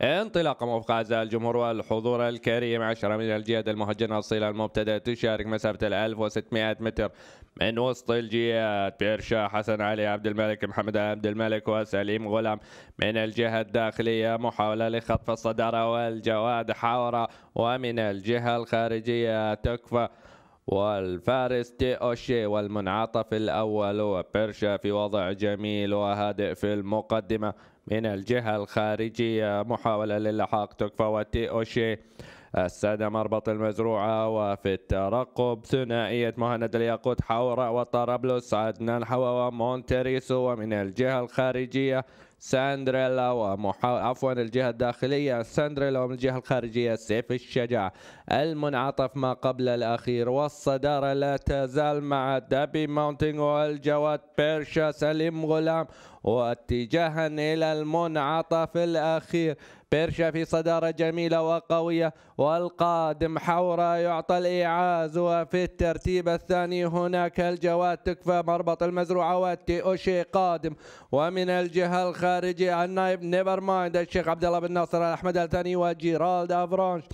انطلاق موفق أعزاء الجمهور والحضور الكريم عشرة من الجياد المهجنة الصيلة المبتدأ تشارك مسافة الألف وستمائة متر من وسط الجياد بإرشاء حسن علي عبد الملك محمد عبد الملك وسليم غلام من الجهة الداخلية محاولة لخطف الصدارة والجواد حورة ومن الجهة الخارجية تكفى والفارس تي أوشي والمنعطف الأول وبرشا في وضع جميل وهادئ في المقدمة من الجهة الخارجية محاولة للحاق تكفى وتي أوشي السادة مربط المزروعة وفي الترقب ثنائية مهند الياقوت حوراء وطرابلس عدنان حوا ومونتريسو ومن الجهة الخارجية ساندريلا ومحاول عفوا الجهة الداخلية ساندريلا ومن الجهة الخارجية سيف الشجاع المنعطف ما قبل الأخير والصدارة لا تزال مع دابي ماونتينغ والجواد بيرشا سليم غلام واتجاها إلى المنعطف الأخير بيرشا في صدارة جميلة وقوية والقادم حوره يعطى الإيعاز وفي الترتيب الثاني هناك الجواد تكفى مربط المزروعة واتي أوشي قادم ومن الجهة الخارجية الخارجي النائب نيفر مايند الشيخ عبد الله بن ناصر احمد الثاني وجيرالد أفرانش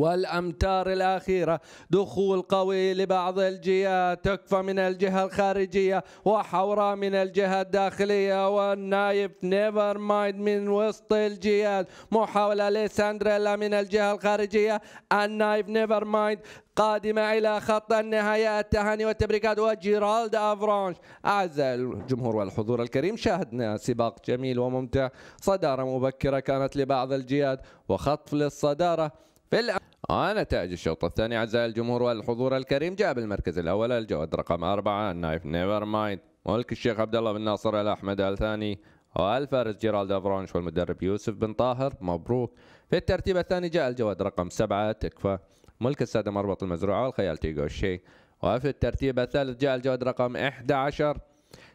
والأمتار الأخيرة دخول قوي لبعض الجهات تكفى من الجهة الخارجية وحوراء من الجهة الداخلية والنايف نيفر مايند من وسط الجهات محاولة لساندريلا من الجهة الخارجية النايف نيفر مايند قادمة إلى خط النهاية التهاني والتبريكات وجيرالد أفرانش أعزائي الجمهور والحضور الكريم شاهدنا سباق جميل وممتع صدارة مبكرة كانت لبعض الجياد وخطف للصدارة في الأمر ونتائج الشوط الثاني أعزائي الجمهور والحضور الكريم جاء بالمركز الأول الجواد رقم أربعة النايف نيفر مايند ملك الشيخ عبد الله بن ناصر الأحمد الثاني والفارس جيرالد افرانش والمدرب يوسف بن طاهر مبروك في الترتيب الثاني جاء الجواد رقم سبعة تكفى ملك السادة مربط المزروعة والخيال تيجو الشي وفي الترتيب الثالث جاء الجواد رقم 11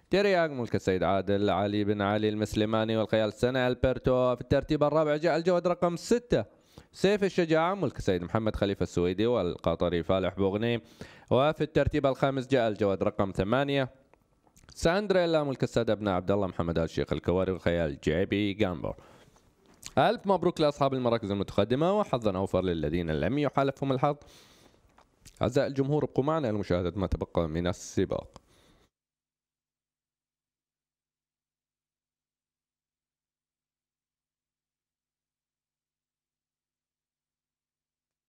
تيرياغ ملك السيد عادل علي بن علي المسلماني والخيال سنة البرتو في الترتيب الرابع جاء الجواد رقم 6 سيف الشجاعة ملك السيد محمد خليفة السويدي والقطري فالح بوغني وفي الترتيب الخامس جاء الجواد رقم ثمانية ساندريلا ملك السادة ابن عبد الله محمد آل شيخ الكواري وخيال جيبي جامبر ألف مبروك لأصحاب المراكز المتقدمة وحظا أوفر للذين لم يحالفهم الحظ أعزائي الجمهور ابقوا معنا لمشاهدة ما تبقى من السباق